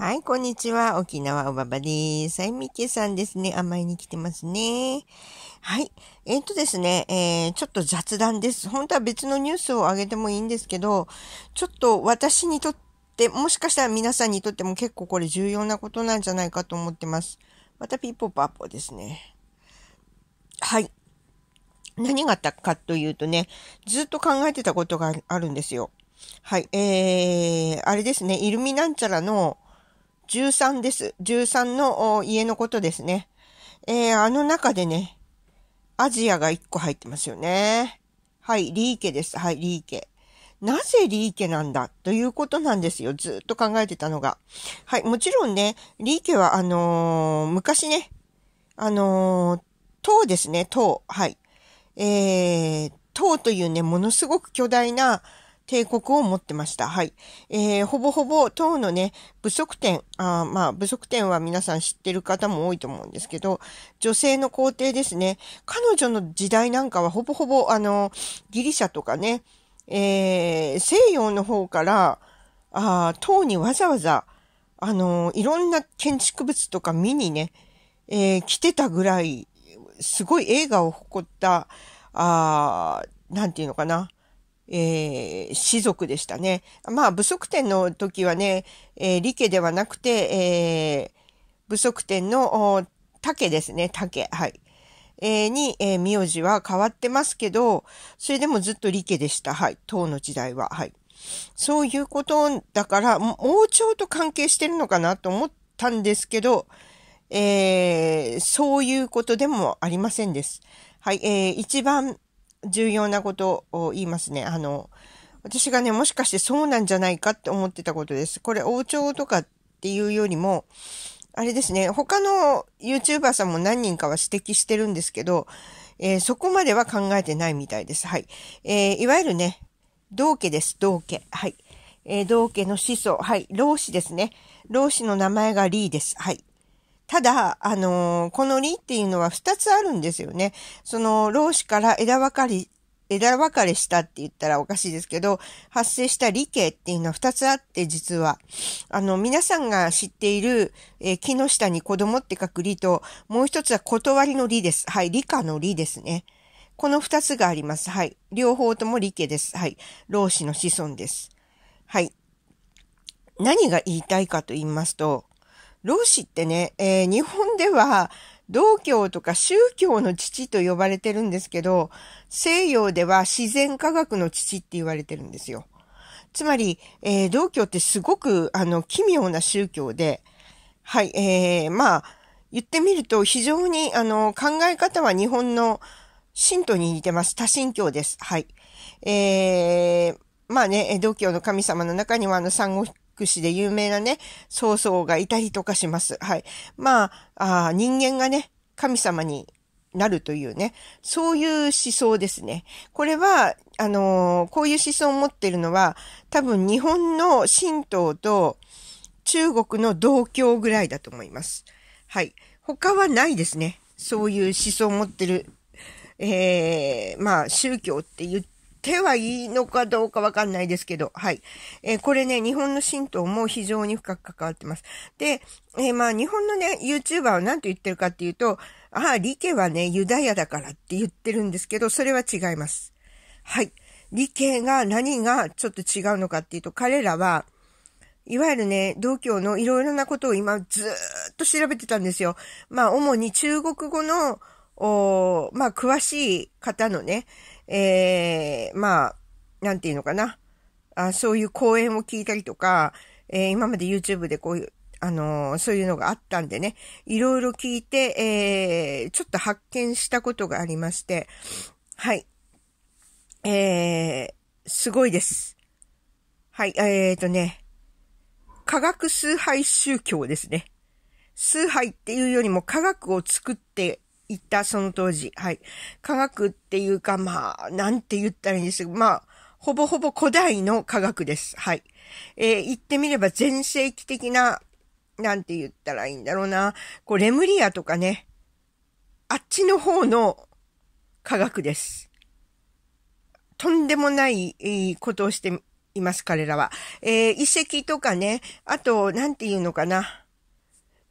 はい、こんにちは。沖縄おばばです。はい、みけさんですね。甘えに来てますね。はい。えっ、ー、とですね、えー、ちょっと雑談です。本当は別のニュースを上げてもいいんですけど、ちょっと私にとって、もしかしたら皆さんにとっても結構これ重要なことなんじゃないかと思ってます。またピーポーパーポーですね。はい。何があったかというとね、ずっと考えてたことがあるんですよ。はい。えー、あれですね、イルミなんちゃらの、13です。13の家のことですね。えー、あの中でね、アジアが1個入ってますよね。はい、リーケです。はい、リーケ。なぜリーケなんだということなんですよ。ずっと考えてたのが。はい、もちろんね、リーケはあのー、昔ね、あのー、塔ですね、塔。はい。えー、塔というね、ものすごく巨大な、帝国を持ってました。はい。えー、ほぼほぼ唐のね、不則点、あまあ、部則典は皆さん知ってる方も多いと思うんですけど、女性の皇帝ですね。彼女の時代なんかはほぼほぼ、あの、ギリシャとかね、えー、西洋の方から、あ唐にわざわざ、あの、いろんな建築物とか見にね、えー、来てたぐらい、すごい映画を誇った、あなんていうのかな、えー、士族でしたね。まあ、武則天の時はね、えー、理家ではなくて、えー、武則天の竹ですね、竹。はい。えー、に、えー、名字は変わってますけど、それでもずっと理家でした。はい。唐の時代は。はい。そういうことだから、王朝と関係してるのかなと思ったんですけど、えー、そういうことでもありませんです。はい。えー、一番重要なことを言いますね。あの、私がね、もしかしてそうなんじゃないかって思ってたことです。これ、王朝とかっていうよりも、あれですね、他の YouTuber さんも何人かは指摘してるんですけど、えー、そこまでは考えてないみたいです。はい。えー、いわゆるね、道家です、道家。はい。えー、道家の始祖。はい。老子ですね。老子の名前がリーです。はい。ただ、あのー、この理っていうのは2つあるんですよね。その、老子から枝分かり、枝分かれしたって言ったらおかしいですけど、発生した理系っていうのは2つあって、実は。あの、皆さんが知っている、えー、木の下に子供って書く理と、もう一つは断りの理です。はい、理科の理ですね。この2つがあります。はい。両方とも理系です。はい。老子の子孫です。はい。何が言いたいかと言いますと、老子ってね、えー、日本では道教とか宗教の父と呼ばれてるんですけど、西洋では自然科学の父って言われてるんですよ。つまり、えー、道教ってすごく、あの、奇妙な宗教で、はい、えー、まあ、言ってみると非常に、あの、考え方は日本の信徒に似てます。多神教です。はい。えー、まあね、道教の神様の中にはあの三育士で有名なね、曹操がいたりとかします。はい。まあ、あ人間がね、神様になるというね、そういう思想ですね。これは、あのー、こういう思想を持ってるのは、多分日本の神道と中国の道教ぐらいだと思います。はい。他はないですね。そういう思想を持ってる、ええー、まあ、宗教って言っててはいいのかどうかわかんないですけど、はい。えー、これね、日本の神道も非常に深く関わってます。で、えー、まあ、日本のね、YouTuber は何と言ってるかっていうと、ああ、理系はね、ユダヤだからって言ってるんですけど、それは違います。はい。理系が何がちょっと違うのかっていうと、彼らは、いわゆるね、道教のいろいろなことを今ずっと調べてたんですよ。まあ、主に中国語の、おまあ、詳しい方のね、えー、まあ、なんていうのかな。あそういう講演を聞いたりとか、えー、今まで YouTube でこういう、あのー、そういうのがあったんでね、いろいろ聞いて、えー、ちょっと発見したことがありまして、はい。えー、すごいです。はい、えーとね、科学崇拝宗教ですね。崇拝っていうよりも科学を作って言った、その当時。はい。科学っていうか、まあ、なんて言ったらいいんですけど、まあ、ほぼほぼ古代の科学です。はい。えー、言ってみれば全盛期的な、なんて言ったらいいんだろうな。こう、レムリアとかね。あっちの方の科学です。とんでもないことをしています、彼らは。えー、遺跡とかね、あと、なんて言うのかな。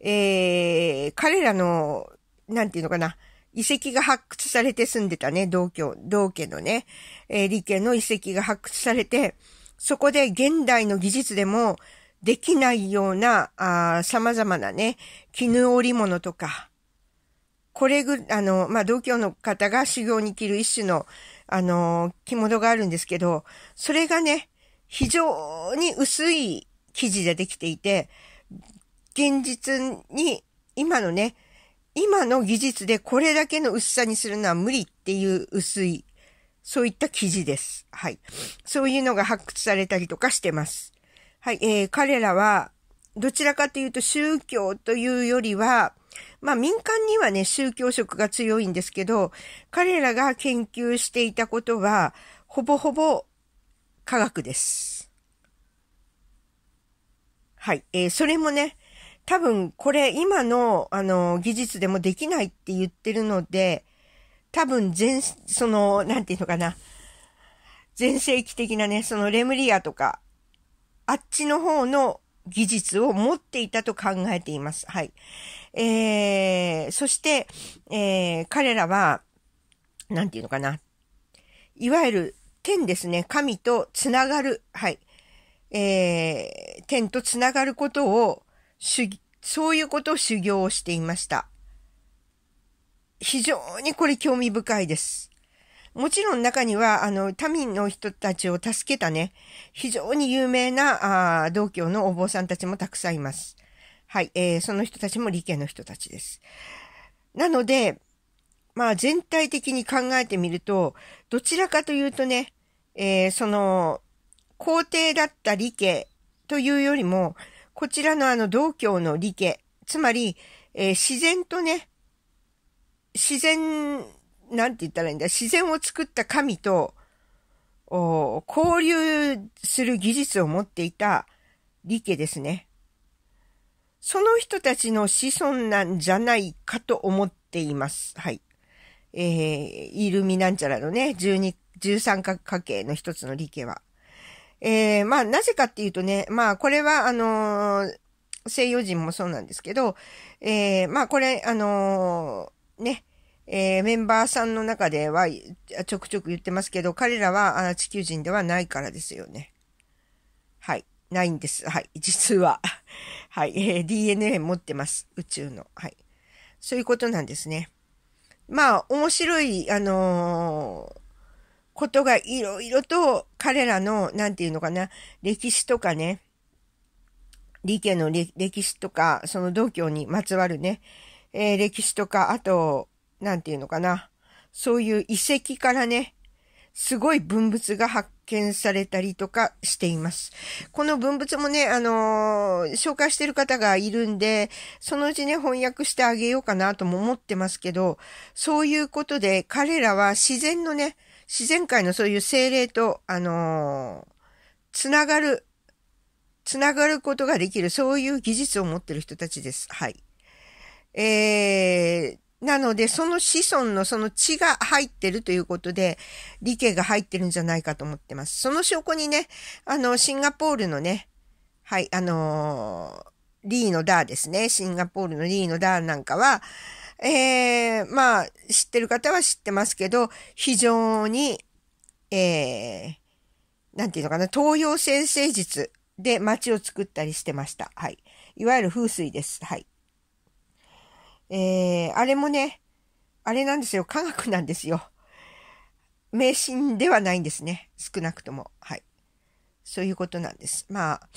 えー、彼らのなんていうのかな、遺跡が発掘されて住んでたね、同居、同家のね、えー、理家の遺跡が発掘されて、そこで現代の技術でもできないような、あ様々なね、絹織物とか、これぐ、あの、まあ、同居の方が修行に着る一種の、あの、着物があるんですけど、それがね、非常に薄い生地でできていて、現実に、今のね、今の技術でこれだけの薄さにするのは無理っていう薄い、そういった記事です。はい。そういうのが発掘されたりとかしてます。はい。えー、彼らは、どちらかというと宗教というよりは、まあ民間にはね、宗教色が強いんですけど、彼らが研究していたことは、ほぼほぼ科学です。はい。えー、それもね、多分これ今のあの技術でもできないって言ってるので、多分全、その、なんていうのかな。全盛期的なね、そのレムリアとか、あっちの方の技術を持っていたと考えています。はい。えー、そして、えー、彼らは、なんていうのかな。いわゆる天ですね。神とつながる。はい。えー、天とつながることをそういうことを修行をしていました。非常にこれ興味深いです。もちろん中には、あの、民の人たちを助けたね、非常に有名な、あ道教のお坊さんたちもたくさんいます。はい、えー、その人たちも理系の人たちです。なので、まあ全体的に考えてみると、どちらかというとね、えー、その、皇帝だった理系というよりも、こちらのあの道教の理家、つまり、えー、自然とね、自然、なんて言ったらいいんだ、自然を作った神と、お交流する技術を持っていた理家ですね。その人たちの子孫なんじゃないかと思っています。はい。えー、イルミなんちゃらのね、12、13家系の一つの理家は。えー、まあ、なぜかっていうとね、まあ、これは、あのー、西洋人もそうなんですけど、えー、まあ、これ、あのー、ね、えー、メンバーさんの中では、ちょくちょく言ってますけど、彼らは地球人ではないからですよね。はい。ないんです。はい。実は。はい。えー、DNA 持ってます。宇宙の。はい。そういうことなんですね。まあ、面白い、あのーことがいろいろと彼らの、なんていうのかな、歴史とかね、理系の歴史とか、その道教にまつわるね、えー、歴史とか、あと、なんていうのかな、そういう遺跡からね、すごい文物が発見されたりとかしています。この文物もね、あのー、紹介してる方がいるんで、そのうちね、翻訳してあげようかなとも思ってますけど、そういうことで彼らは自然のね、自然界のそういう精霊と、あのー、つながる、つながることができる、そういう技術を持ってる人たちです。はい。えー、なので、その子孫のその血が入ってるということで、理系が入ってるんじゃないかと思ってます。その証拠にね、あの、シンガポールのね、はい、あのー、リーのダーですね。シンガポールのリーのダーなんかは、えー、まあ、知ってる方は知ってますけど、非常に、えー、なんていうのかな、東洋先生術で街を作ったりしてました。はい。いわゆる風水です。はい。えー、あれもね、あれなんですよ。科学なんですよ。迷信ではないんですね。少なくとも。はい。そういうことなんです。まあ、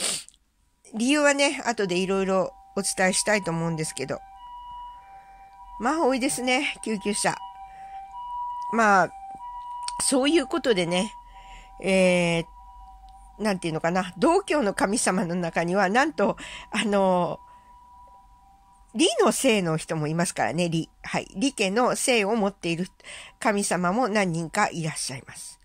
理由はね、後でいろいろお伝えしたいと思うんですけど、まあ多いですね、救急車。まあ、そういうことでね、えー、なんていうのかな、道教の神様の中には、なんと、あの、理の性の人もいますからね、理。はい。理家の性を持っている神様も何人かいらっしゃいます。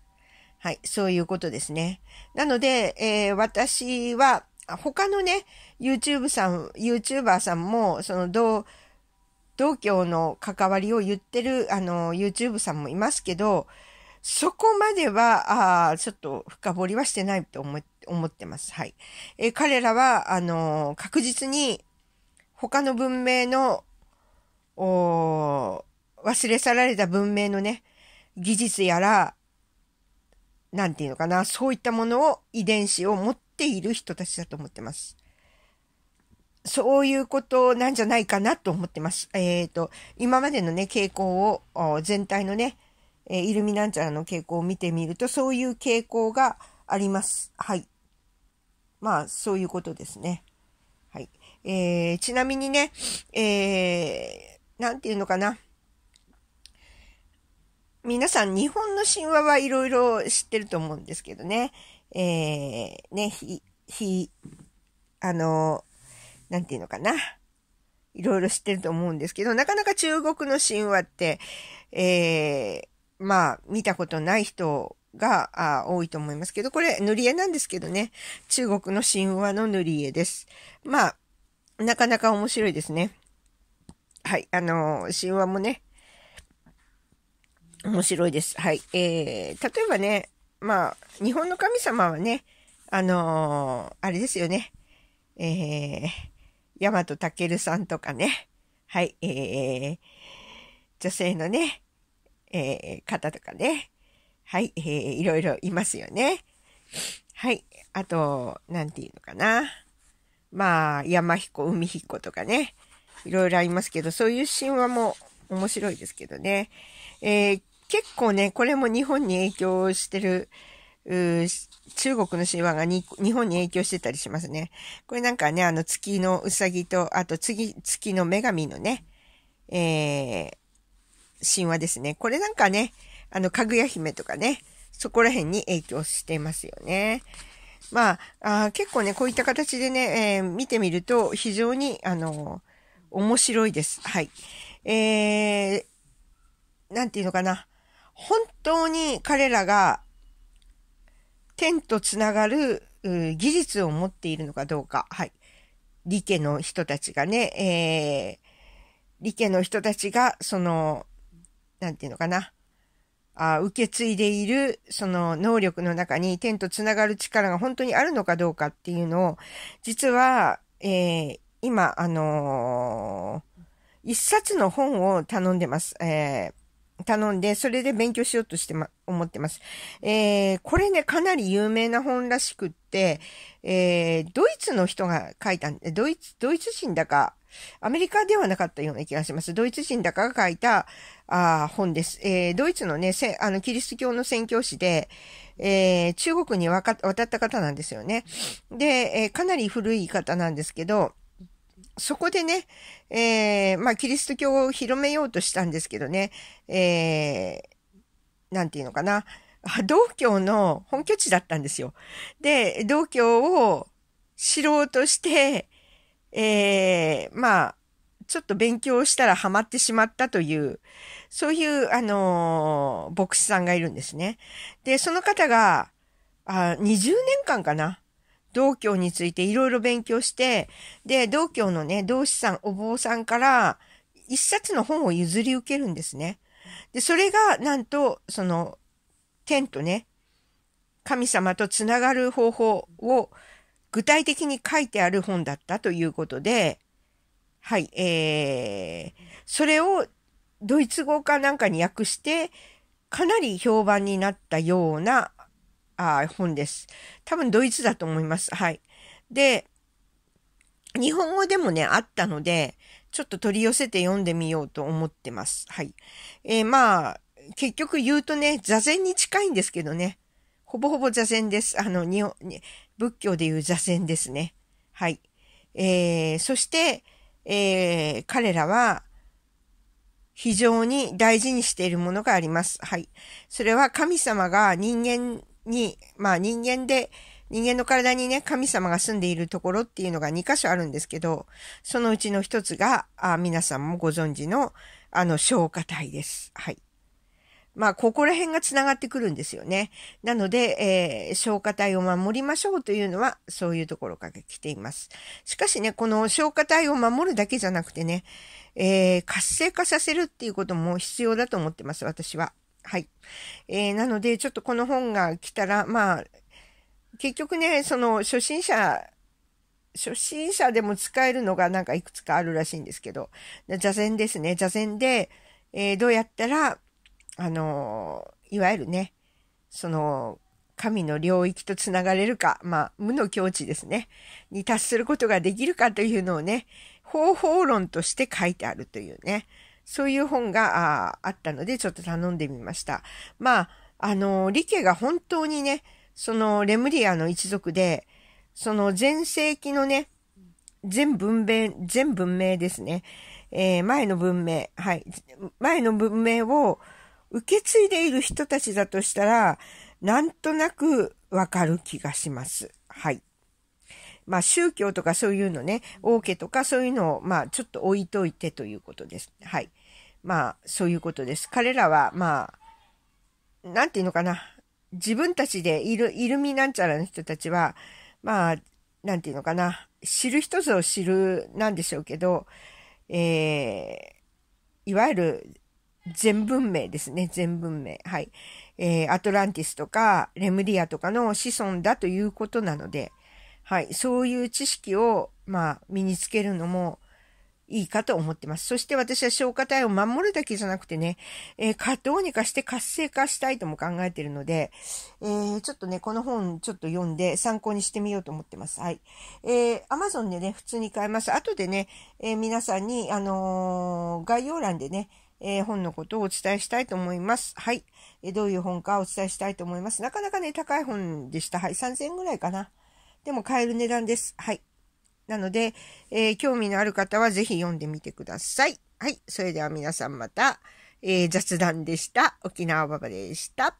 はい。そういうことですね。なので、えー、私は、他のね、YouTube さん、YouTuber さんも、その、道、道教の関わりを言ってる、あの、YouTube さんもいますけど、そこまでは、あちょっと深掘りはしてないと思思ってます。はい。え彼らは、あの確実に他の文明の、お忘れ去られた文明のね、技術やら、なんていうのかな、そういったものを遺伝子を持っている人たちだと思ってます。そういうことなんじゃないかなと思ってます。えっ、ー、と、今までのね、傾向を、全体のね、えイルミナンチャラの傾向を見てみると、そういう傾向があります。はい。まあ、そういうことですね。はい。えー、ちなみにね、えー、なんていうのかな。皆さん、日本の神話はいろいろ知ってると思うんですけどね。えー、ね、ひ、ひ、あの、なんていうのかな。いろいろ知ってると思うんですけど、なかなか中国の神話って、えー、まあ、見たことない人が多いと思いますけど、これ塗り絵なんですけどね。中国の神話の塗り絵です。まあ、なかなか面白いですね。はい、あの神話もね、面白いです。はい。えー、例えばね、まあ、日本の神様はね、あのー、あれですよね。えー、大和健さんとかね、はい、えー、女性のね、えー、方とかね、はい、えー、いろいろいますよね。はい、あと、なんていうのかな。まあ、山彦、海彦とかね、いろいろありますけど、そういう神話も面白いですけどね。えー、結構ね、これも日本に影響してる中国の神話が日本に影響してたりしますね。これなんかね、あの月のうさぎと、あと次、月の女神のね、えー、神話ですね。これなんかね、あの、かぐや姫とかね、そこら辺に影響していますよね。まあ、あ結構ね、こういった形でね、えー、見てみると非常に、あのー、面白いです。はい。えー、なんていうのかな。本当に彼らが天とつながる技術を持っているのかどうか。はい。理家の人たちがね、えー、理家の人たちが、その、なんていうのかな。あ受け継いでいる、その能力の中に天とつながる力が本当にあるのかどうかっていうのを、実は、えー、今、あのー、一冊の本を頼んでます。えー頼んで、それで勉強しようとしてま、思ってます。えー、これね、かなり有名な本らしくって、えー、ドイツの人が書いたんで、ドイツ、ドイツ人だか、アメリカではなかったような気がします。ドイツ人だかが書いた、あ本です。えー、ドイツのね、せあの、キリスト教の宣教師で、えー、中国に渡った方なんですよね。で、えー、かなり古い方なんですけど、そこでね、えー、まあ、キリスト教を広めようとしたんですけどね、えー、なんていうのかな、道教の本拠地だったんですよ。で、道教を知ろうとして、えー、まあ、ちょっと勉強したらハマってしまったという、そういう、あの牧師さんがいるんですね。で、その方が、あ20年間かな。道教についていろいろ勉強して、で、道教のね、道士さん、お坊さんから、一冊の本を譲り受けるんですね。で、それが、なんと、その、天とね、神様とつながる方法を具体的に書いてある本だったということで、はい、えー、それをドイツ語かなんかに訳して、かなり評判になったようなあ本です。多分ドイツだと思います。はい。で、日本語でもね、あったので、ちょっと取り寄せて読んでみようと思ってます。はい。えー、まあ、結局言うとね、座禅に近いんですけどね。ほぼほぼ座禅です。あの、日本、仏教でいう座禅ですね。はい。えー、そして、えー、彼らは、非常に大事にしているものがあります。はい。それは神様が人間に、まあ人間で、人間の体にね、神様が住んでいるところっていうのが2箇所あるんですけど、そのうちの一つが、あ皆さんもご存知の、あの、消化体です。はい。まあ、ここら辺が繋がってくるんですよね。なので、えー、消化体を守りましょうというのは、そういうところから来ています。しかしね、この消化体を守るだけじゃなくてね、えー、活性化させるっていうことも必要だと思ってます、私は。はい。えー、なので、ちょっとこの本が来たら、まあ、結局ね、その初心者、初心者でも使えるのがなんかいくつかあるらしいんですけど、座禅ですね。座禅で、えー、どうやったら、あのー、いわゆるね、その、神の領域とつながれるか、まあ、無の境地ですね、に達することができるかというのをね、方法論として書いてあるというね。そういう本がああったので、ちょっと頼んでみました。まあ、あの、リケが本当にね、そのレムリアの一族で、その前世紀のね、全文明、全文明ですね。えー、前の文明、はい。前の文明を受け継いでいる人たちだとしたら、なんとなくわかる気がします。はい。まあ、宗教とかそういうのね、王家とかそういうのを、まあ、ちょっと置いといてということです。はい。まあ、そういうことです。彼らは、まあ、なんていうのかな。自分たちでいる、イルミなんちゃらの人たちは、まあ、なんていうのかな。知る人ぞ知るなんでしょうけど、ええー、いわゆる全文明ですね。全文明。はい。えー、アトランティスとかレムリアとかの子孫だということなので、はい、そういう知識を、まあ、身につけるのもいいかと思ってます。そして私は消化体を守るだけじゃなくてね、えー、どうにかして活性化したいとも考えているので、えー、ちょっとね、この本ちょっと読んで参考にしてみようと思ってます。はい。えー、Amazon でね、普通に買えます。後でね、えー、皆さんに、あのー、概要欄でね、えー、本のことをお伝えしたいと思います。はい。えー、どういう本かお伝えしたいと思います。なかなかね、高い本でした。はい。3000円ぐらいかな。でも買える値段です。はい。なので、えー、興味のある方はぜひ読んでみてください。はい。それでは皆さんまた、えー、雑談でした。沖縄ババでした。